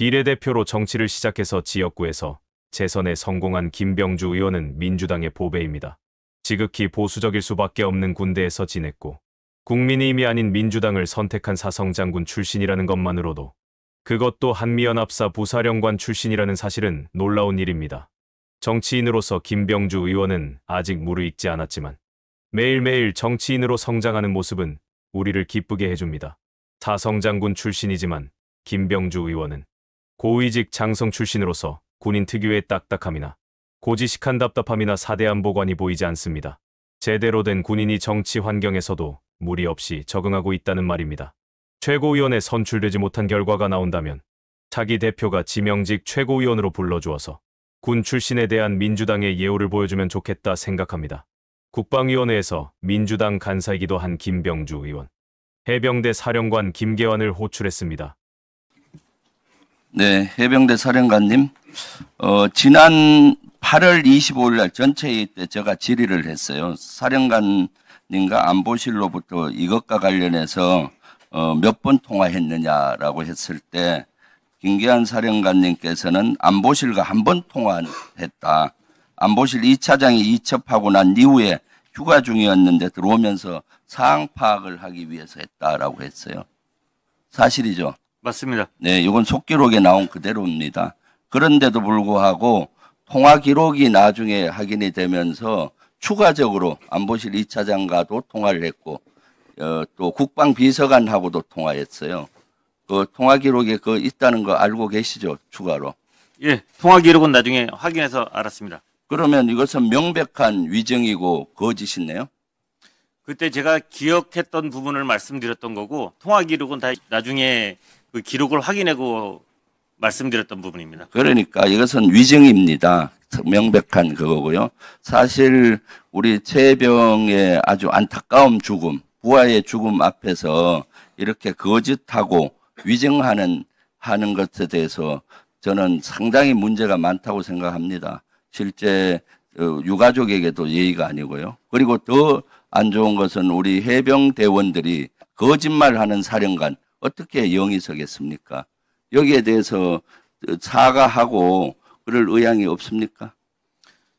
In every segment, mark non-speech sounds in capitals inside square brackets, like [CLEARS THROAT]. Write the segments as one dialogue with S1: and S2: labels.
S1: 비례대표로 정치를 시작해서 지역구에서 재선에 성공한 김병주 의원은 민주당의 보배입니다. 지극히 보수적일 수밖에 없는 군대에서 지냈고 국민의힘이 아닌 민주당을 선택한 사성장군 출신이라는 것만으로도 그것도 한미연합사 부사령관 출신이라는 사실은 놀라운 일입니다. 정치인으로서 김병주 의원은 아직 무르익지 않았지만 매일매일 정치인으로 성장하는 모습은 우리를 기쁘게 해줍니다. 사성장군 출신이지만 김병주 의원은 고위직 장성 출신으로서 군인 특유의 딱딱함이나 고지식한 답답함이나 사대안 보관이 보이지 않습니다. 제대로 된 군인이 정치 환경에서도 무리 없이 적응하고 있다는 말입니다. 최고위원에 선출되지 못한 결과가 나온다면 자기 대표가 지명직 최고위원으로 불러주어서 군 출신에 대한 민주당의 예우를 보여주면 좋겠다 생각합니다. 국방위원회에서 민주당 간사이기도 한 김병주 의원, 해병대 사령관 김계환을 호출했습니다.
S2: 네, 해병대 사령관님. 어, 지난 8월 25일 날전체회때 제가 질의를 했어요. 사령관님과 안보실로부터 이것과 관련해서 어, 몇 번 통화했느냐라고 했을 때 김기한 사령관님께서는 안보실과 한 번 통화했다. 안보실 2차장이 이첩하고 난 이후에 휴가 중이었는데 들어오면서 상황 파악을 하기 위해서 했다라고 했어요. 사실이죠. 맞습니다. 네, 이건 속기록에 나온 그대로입니다. 그런데도 불구하고 통화 기록이 나중에 확인이 되면서 추가적으로 안보실 2차장과도 통화를 했고 어, 또 국방 비서관하고도 통화했어요. 그 통화 기록에 그 있다는 거 알고 계시죠? 추가로.
S3: 예, 통화 기록은 나중에 확인해서 알았습니다.
S2: 그러면 이것은 명백한 위증이고 거짓이네요.
S3: 그때 제가 기억했던 부분을 말씀드렸던 거고 통화 기록은 다 나중에 그 기록을 확인하고 말씀드렸던 부분입니다.
S2: 그러니까 이것은 위증입니다. 명백한 그거고요. 사실 우리 최병의 아주 안타까운 죽음, 부하의 죽음 앞에서 이렇게 거짓하고 위증하는 하는 것에 대해서 저는 상당히 문제가 많다고 생각합니다. 실제 어, 유가족에게도 예의가 아니고요. 그리고 더 안 좋은 것은 우리 해병 대원들이 거짓말하는 사령관, 어떻게 영이 서겠습니까? 여기에 대해서 사과하고 그럴 의향이 없습니까?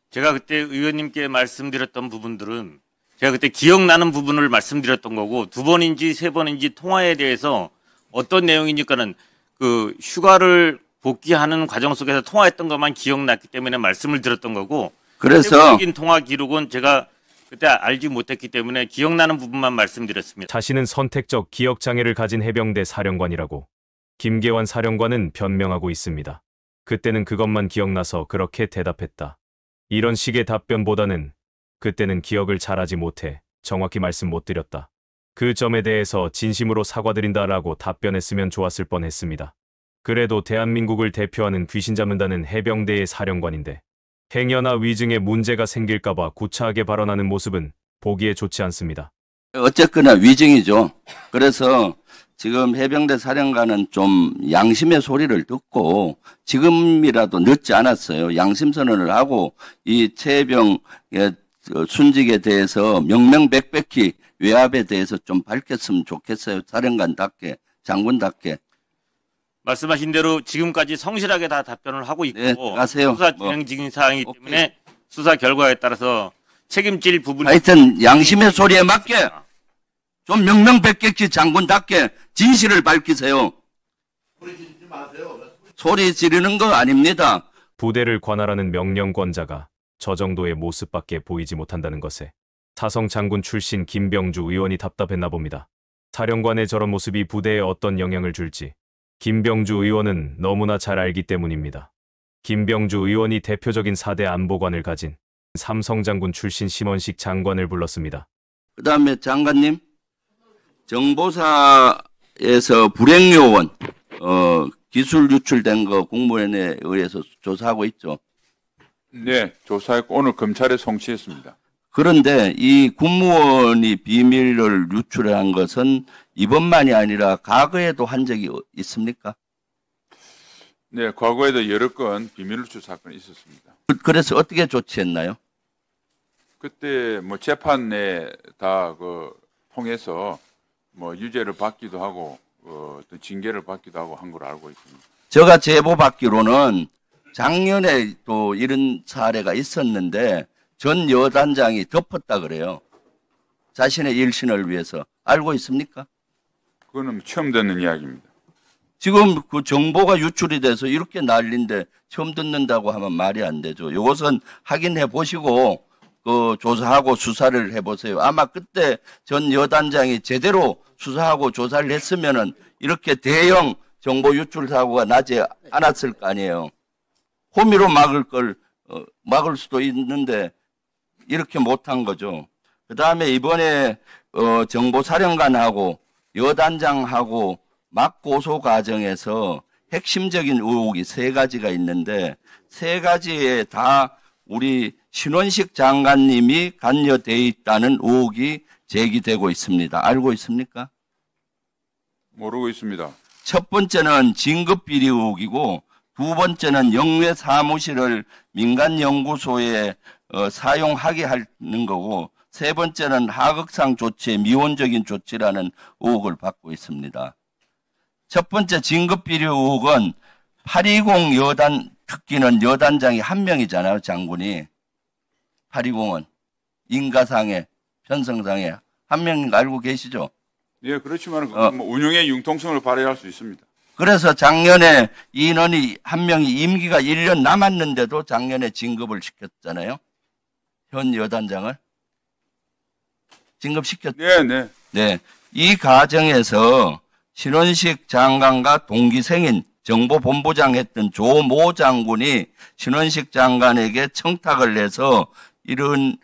S3: 제가 그때 의원님께 말씀드렸던 부분들은 제가 그때 기억나는 부분을 말씀드렸던 거고 두 번인지 세 번인지 통화에 대해서 어떤 내용이니까는 그 휴가를 복귀하는 과정 속에서 통화했던 것만 기억났기 때문에 말씀을 드렸던 거고 그래서
S1: 통화 기록은 제가 그때 알지 못했기 때문에 기억나는 부분만 말씀드렸습니다. 자신은 선택적 기억장애를 가진 해병대 사령관이라고 김계환 사령관은 변명하고 있습니다. 그때는 그것만 기억나서 그렇게 대답했다. 이런 식의 답변보다는 그때는 기억을 잘하지 못해 정확히 말씀 못 드렸다. 그 점에 대해서 진심으로 사과드린다라고 답변했으면 좋았을 뻔했습니다. 그래도 대한민국을 대표하는 귀신 잡는다는 해병대의 사령관인데 행여나 위증에 문제가 생길까봐 구차하게 발언하는 모습은 보기에 좋지 않습니다.
S2: 어쨌거나 위증이죠. 그래서 지금 해병대 사령관은 좀 양심의 소리를 듣고 지금이라도 늦지 않았어요. 양심 선언을 하고 이 최병 순직에 대해서 명명백백히 외압에 대해서 좀 밝혔으면 좋겠어요. 사령관답게 장군답게
S3: 말씀하신 대로 지금까지 성실하게 다 답변을 하고 있고 네, 가세요. 수사 진행 뭐. 중인 사항이기 오케이. 때문에 수사 결과에 따라서 책임질 부분
S2: 하여튼 양심의 소리에 맞게 좀 명명백백히 장군답게 진실을 밝히세요. 소리
S1: 지르지 마세요. 소리 지르는 거 아닙니다. 부대를 관할하는 명령권자가 저 정도의 모습밖에 보이지 못한다는 것에 사성 장군 출신 김병주 의원이 답답했나 봅니다. 사령관의 저런 모습이 부대에 어떤 영향을 줄지 김병주 의원은 너무나 잘 알기 때문입니다. 김병주 의원이 대표적인 4대 안보관을 가진 삼성 장군 출신 심원식 장관을 불렀습니다.
S2: 그 다음에 장관님, 정보사에서 불행요원, 어, 기술 유출된 거공무원에 의해서 조사하고 있죠.
S4: 네, 조사했고 오늘 검찰에 송치했습니다.
S2: 그런데 이 국무원이 비밀을 유출한 것은 이번만이 아니라 과거에도 한 적이 어, 있습니까?
S4: 네, 과거에도 여러 건 비밀유출 사건이 있었습니다.
S2: 그, 그래서 어떻게 조치했나요?
S4: 그때 뭐 재판에 다 그 통해서 뭐 유죄를 받기도 하고 어, 징계를 받기도 하고 한 걸 알고 있습니다.
S2: 제가 제보 받기로는 작년에 또 이런 사례가 있었는데 전 여단장이 덮었다 그래요. 자신의 일신을 위해서 알고 있습니까? 그거는 처음 듣는 이야기입니다. 지금 그 정보가 유출이 돼서 이렇게 난리인데 처음 듣는다고 하면 말이 안 되죠. 이것은 확인해 보시고 그 조사하고 수사를 해보세요. 아마 그때 전 여단장이 제대로 수사하고 조사를 했으면은 이렇게 대형 정보 유출 사고가 나지 않았을 거 아니에요. 호미로 막을 걸 어, 막을 수도 있는데 이렇게 못한 거죠. 그 다음에 이번에 어, 정보사령관하고 여단장하고 막고소 과정에서 핵심적인 의혹이 세 가지가 있는데 세 가지에 다 우리 신원식 장관님이 관여돼 있다는 의혹이 제기되고 있습니다. 알고 있습니까? 모르고 있습니다. 첫 번째는 진급 비리 의혹이고 두 번째는 영외 사무실을 민간 연구소에 어, 사용하게 하는 거고 세 번째는 하극상 조치의 미온적인 조치라는 의혹을 받고 있습니다. 첫 번째 진급비료 의혹은 820 여단 특기는 여단장이 한 명이잖아요, 장군이. 820은 인가상에 편성상에 한명 알고 계시죠?
S4: 예, 그렇지만 어. 뭐 운영의 융통성을 발휘할 수 있습니다.
S2: 그래서 작년에 인원이 한 명이 임기가 1년 남았는데도 작년에 진급을 시켰잖아요. 현 여단장을. 진급시켰죠. 네, 네. 네. 이 과정에서 신원식 장관과 동기생인 정보본부장 했던 조 모 장군이 신원식 장관에게 청탁을 해서 이런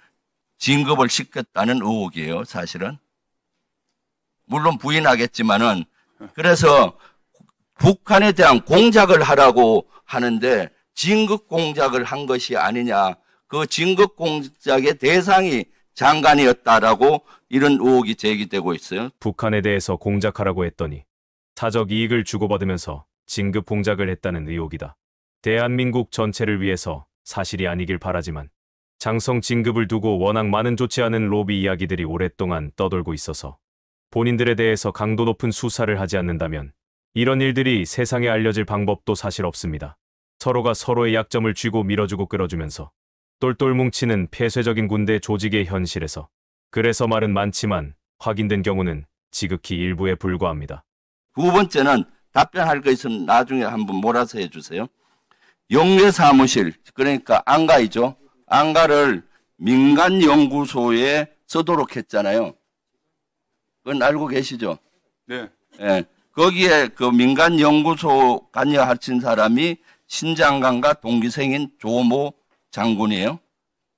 S2: 진급을 시켰다는 의혹이에요, 사실은. 물론 부인하겠지만은 그래서 북한에 대한 공작을 하라고 하는데 진급 공작을 한 것이 아니냐. 그 진급 공작의 대상이 장관이었다라고 이런 의혹이 제기되고 있어요.
S1: 북한에 대해서 공작하라고 했더니 사적 이익을 주고받으면서 진급 공작을 했다는 의혹이다. 대한민국 전체를 위해서 사실이 아니길 바라지만 장성 진급을 두고 워낙 많은 좋지 않은 로비 이야기들이 오랫동안 떠돌고 있어서 본인들에 대해서 강도 높은 수사를 하지 않는다면 이런 일들이 세상에 알려질 방법도 사실 없습니다. 서로가 서로의 약점을 쥐고 밀어주고 끌어주면서 똘똘 뭉치는 폐쇄적인 군대 조직의 현실에서 그래서 말은 많지만 확인된 경우는 지극히 일부에 불과합니다.
S2: 두 그 번째는 답변할 거 있으면 나중에 한번 몰아서 해주세요. 용례 사무실 그러니까 안가이죠. 안가를 민간 연구소에 쓰도록 했잖아요. 그건 알고 계시죠? 네. 예. 거기에 그 민간 연구소 관여하신 사람이 신장관과 동기생인 조모 장군이에요.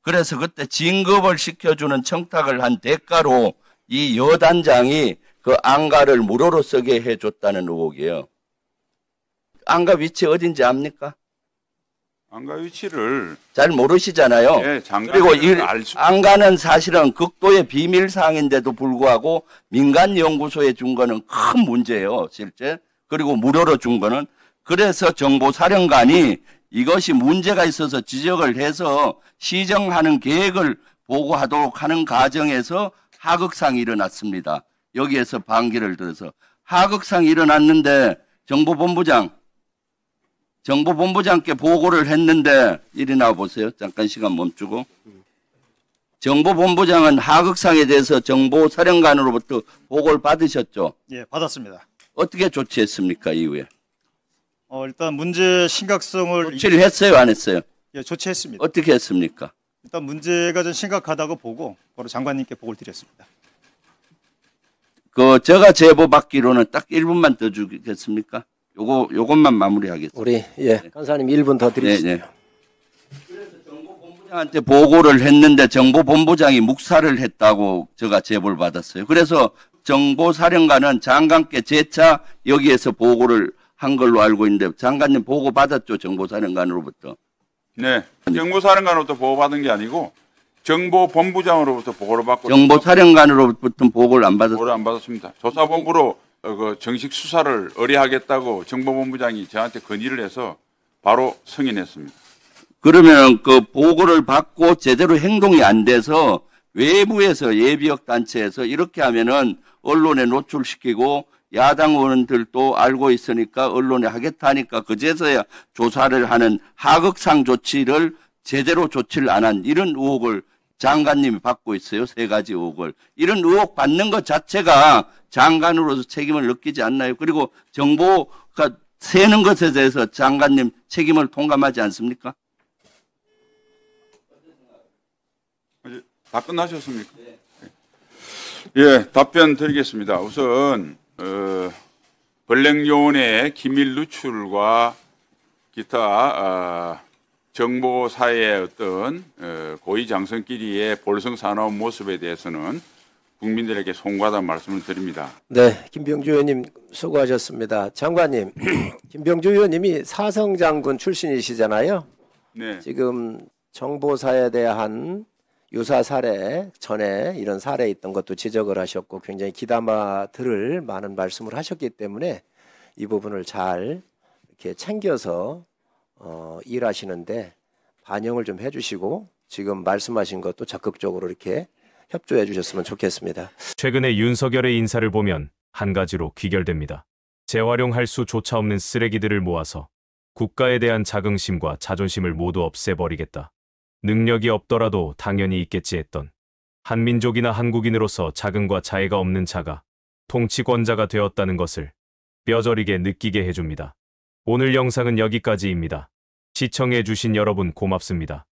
S2: 그래서 그때 진급을 시켜주는 청탁을 한 대가로 이 여단장이 그 안가를 무료로 쓰게 해줬다는 의혹이에요. 안가 위치 어딘지 압니까?
S4: 안가 위치를
S2: 잘 모르시잖아요. 네, 그리고 이 안가는 사실은 극도의 비밀 사항인데도 불구하고 민간 연구소에 준 거는 큰 문제예요, 실제. 그리고 무료로 준 거는 그래서 정보사령관이 이것이 문제가 있어서 지적을 해서 시정하는 계획을 보고하도록 하는 과정에서 하극상이 일어났습니다. 여기에서 반기를 들어서 하극상이 일어났는데 정보본부장 정보본부장께 보고를 했는데 이리 나와 보세요. 잠깐 시간 멈추고 정보본부장은 하극상에 대해서 정보사령관으로부터 보고를 받으셨죠?
S3: 예, 받았습니다.
S2: 어떻게 조치했습니까 이후에?
S3: 어, 일단 문제 심각성을 조치를 했어요, 안 했어요? 예, 조치했습니다.
S2: 어떻게 했습니까?
S3: 일단 문제가 좀 심각하다고 보고 바로 장관님께 보고를 드렸습니다.
S2: 그 제가 제보 받기로는 딱 1분만 더 주겠습니까? 요거 요것만 마무리하겠습니다. 우리 예, 네. 간사님 1분 더 드리시죠. 네, 네. 한테 보고를 했는데 정보본부장이 묵살을 했다고 제가 제보를 받았어요. 그래서 정보사령관은 장관께 재차 여기에서 보고를 한 걸로 알고 있는데 장관님 보고 받았죠 정보사령관으로부터.
S4: 네, 정보사령관으로부터 보고받은 게 아니고 정보본부장으로부터 보고를 받고 정보사령관으로부터
S2: 보고를 안 받았. 보고를
S4: 안 받았습니다. 조사본부로 어, 그 정식 수사를 의뢰하겠다고 정보본부장이 저한테 건의를 해서 바로 승인했습니다.
S2: 그러면 그 보고를 받고 제대로 행동이 안 돼서 외부에서 예비역 단체에서 이렇게 하면은 언론에 노출시키고 야당 의원들도 알고 있으니까 언론에 하겠다니까 그제서야 조사를 하는 하극상 조치를 제대로 조치를 안 한 이런 의혹을 장관님이 받고 있어요. 세 가지 의혹을. 이런 의혹 받는 것 자체가 장관으로서 책임을 느끼지 않나요? 그리고 정보가 새는 그러니까 것에 대해서 장관님 책임을 통감하지 않습니까?
S4: 다 끝나셨습니까? 네. 예, 답변 드리겠습니다. 우선 어, 벌랭요원의 기밀 누출과 기타 어, 정보사의 어떤 어, 고위장성끼리의 볼성사나운 모습에 대해서는 국민들에게 송구하다는 말씀을 드립니다.
S2: 네, 김병주 의원님 수고하셨습니다. 장관님, [CLEARS THROAT] 김병주 의원님이 사성 장군 출신이시잖아요. 네. 지금 정보사에 대한 유사 사례 전에 이런 사례 있던 것도 지적을 하셨고 굉장히 기담아 들을 많은 말씀을 하셨기 때문에 이 부분을 잘 이렇게 챙겨서 어, 일하시는데 반영을 좀 해주시고 지금 말씀하신 것도 적극적으로 이렇게 협조해 주셨으면 좋겠습니다.
S1: 최근에 윤석열의 인사를 보면 한 가지로 귀결됩니다. 재활용할 수조차 없는 쓰레기들을 모아서 국가에 대한 자긍심과 자존심을 모두 없애버리겠다. 능력이 없더라도 당연히 있겠지 했던 한민족이나 한국인으로서 자긍과 자애가 없는 자가 통치권자가 되었다는 것을 뼈저리게 느끼게 해줍니다. 오늘 영상은 여기까지입니다. 시청해주신 여러분 고맙습니다.